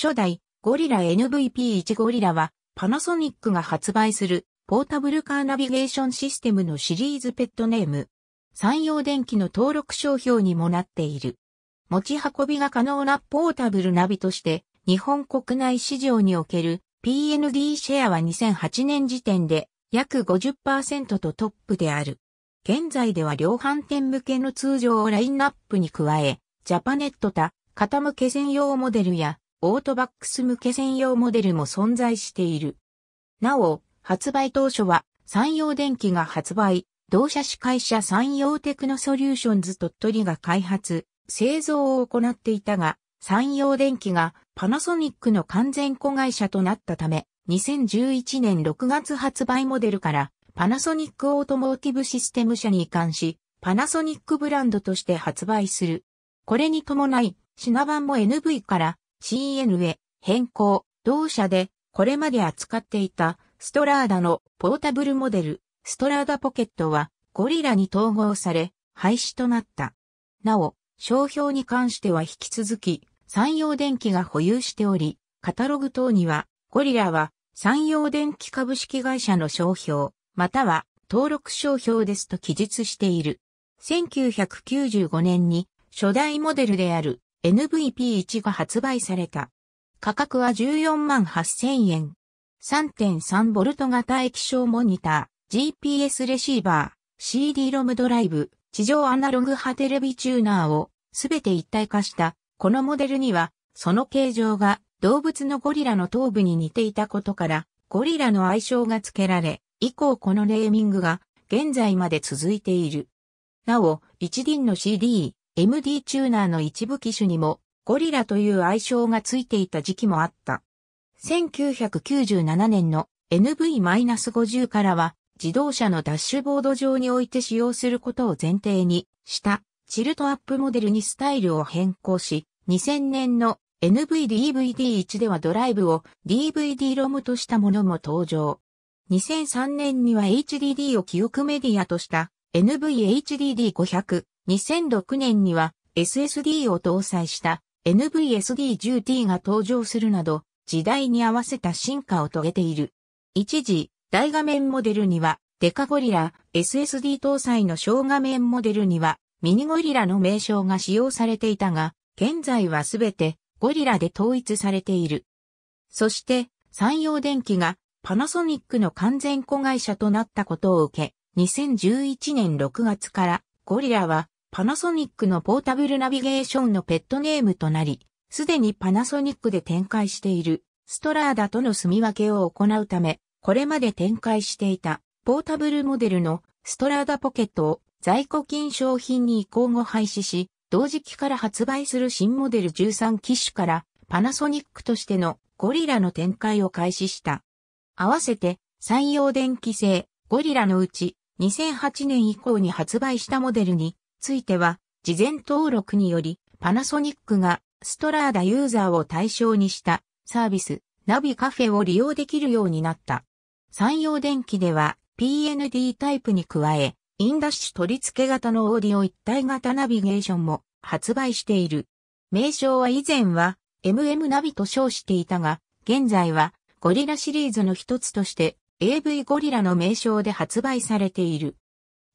初代ゴリラ NVP1 ゴリラはパナソニックが発売するポータブルカーナビゲーションシステムのシリーズペットネーム。山陽電機の登録商標にもなっている。持ち運びが可能なポータブルナビとして日本国内市場における PND シェアは2008年時点で約50%とトップである。現在では量販店向けの通常ラインナップに加え、ジャパネット他、傾け専用モデルやオートバックス向け専用モデルも存在している。なお、発売当初は、山陽電機が発売、同社子会社山陽テクノソリューションズ鳥取が開発、製造を行っていたが、山陽電機がパナソニックの完全子会社となったため、2011年6月発売モデルからパナソニックオートモーティブシステム社に移管し、パナソニックブランドとして発売する。これに伴い、品番も NV から CN へ変更、同社でこれまで扱っていたストラーダのポータブルモデル、ストラーダポケットはゴリラに統合され廃止となった。なお、商標に関しては引き続き、山陽電機が保有しており、カタログ等には、ゴリラは山陽電機株式会社の商標、または登録商標ですと記述している。1995年に初代モデルである NVP1 が発売された。価格は14万8000円。3.3V 型液晶モニター、GPS レシーバー、CD ロムドライブ、地上アナログ派テレビチューナーをすべて一体化した。このモデルには、その形状が動物のゴリラの頭部に似ていたことから、ゴリラの愛称が付けられ、以降このネーミングが現在まで続いている。なお、一輪の CD、MD チューナーの一部機種にもゴリラという愛称がついていた時期もあった。1997年の NV-50 からは自動車のダッシュボード上に置いて使用することを前提にしたチルトアップモデルにスタイルを変更し、2000年の NVDVD1 ではドライブを DVD ロムとしたものも登場。2003年には HDD を記憶メディアとした NVHDD500 2006年には SSD を搭載した NVSD10T が登場するなど、時代に合わせた進化を遂げている。一時、大画面モデルには、デカゴリラ、SSD 搭載の小画面モデルには、ミニゴリラの名称が使用されていたが、現在はすべてゴリラで統一されている。そして、山陽電機がパナソニックの完全子会社となったことを受け、2011年6月からゴリラはパナソニックのポータブルナビゲーションのペットネームとなり、すでにパナソニックで展開しているストラーダとの住み分けを行うため、これまで展開していたポータブルモデルのストラーダポケットを在庫金商品に移行後廃止し、同時期から発売する新モデル13機種からパナソニックとしてのゴリラの展開を開始した。合わせて採用電気製ゴリラのうち2008年以降に発売したモデルについては、事前登録により、パナソニックがストラーダユーザーを対象にしたサービス、ナビカフェを利用できるようになった。山陽電機では PND タイプに加え、インダッシュ取り付け型のオーディオ一体型ナビゲーションも発売している。名称は以前は MM ナビと称していたが、現在はゴリラシリーズの一つとして AV ゴリラの名称で発売されている。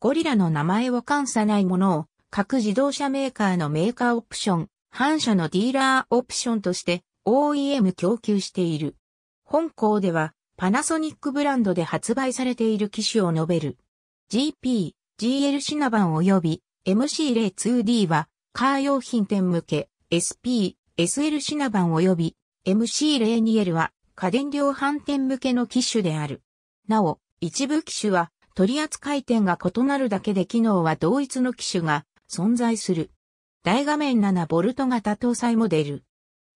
ゴリラの名前を冠さないものを、各自動車メーカーのメーカーオプション、反射のディーラーオプションとして OEM 供給している。本校ではパナソニックブランドで発売されている機種を述べる。GP、GL シナバン及び MC02D はカー用品店向け SP、SL シナバン及び MC02L は家電量販店向けの機種である。なお、一部機種は取扱点が異なるだけで機能は同一の機種が存在する。大画面 7V 型搭載モデル。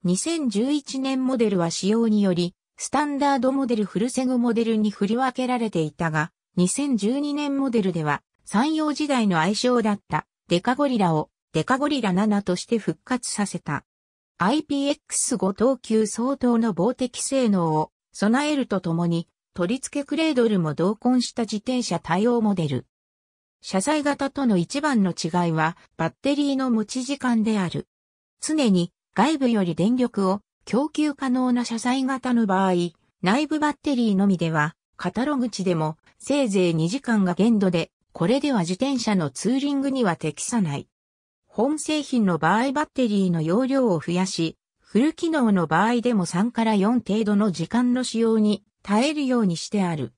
2011年モデルは仕様により、スタンダードモデルフルセグモデルに振り分けられていたが、2012年モデルでは、山陽時代の愛称だったデカゴリラをデカゴリラ7として復活させた。IPX5 等級相当の防滴性能を備えるとともに取り付けクレードルも同梱した自転車対応モデル。車載型との一番の違いはバッテリーの持ち時間である。常に外部より電力を供給可能な車載型の場合、内部バッテリーのみでは、カタログ値でもせいぜい2時間が限度で、これでは自転車のツーリングには適さない。本製品の場合バッテリーの容量を増やし、フル機能の場合でも3から4程度の時間の使用に耐えるようにしてある。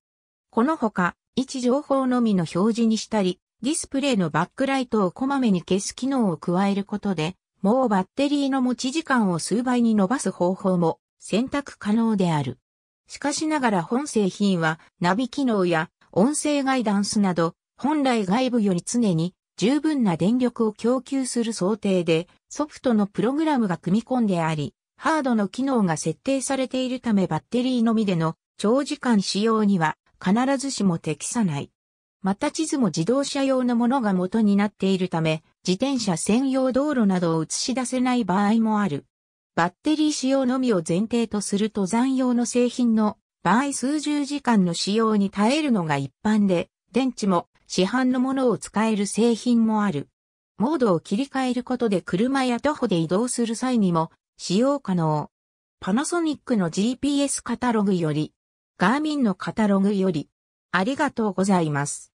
このほか、位置情報のみの表示にしたり、ディスプレイのバックライトをこまめに消す機能を加えることで、もうバッテリーの持ち時間を数倍に伸ばす方法も選択可能である。しかしながら本製品はナビ機能や音声ガイダンスなど本来外部より常に十分な電力を供給する想定でソフトのプログラムが組み込んであり、ハードの機能が設定されているためバッテリーのみでの長時間使用には必ずしも適さない。また地図も自動車用のものが元になっているため、自転車専用道路などを映し出せない場合もある。バッテリー使用のみを前提とする登山用の製品の場合数十時間の使用に耐えるのが一般で、電池も市販のものを使える製品もある。モードを切り替えることで車や徒歩で移動する際にも使用可能。パナソニックの GPS カタログよりガーミンのカタログより、ありがとうございます。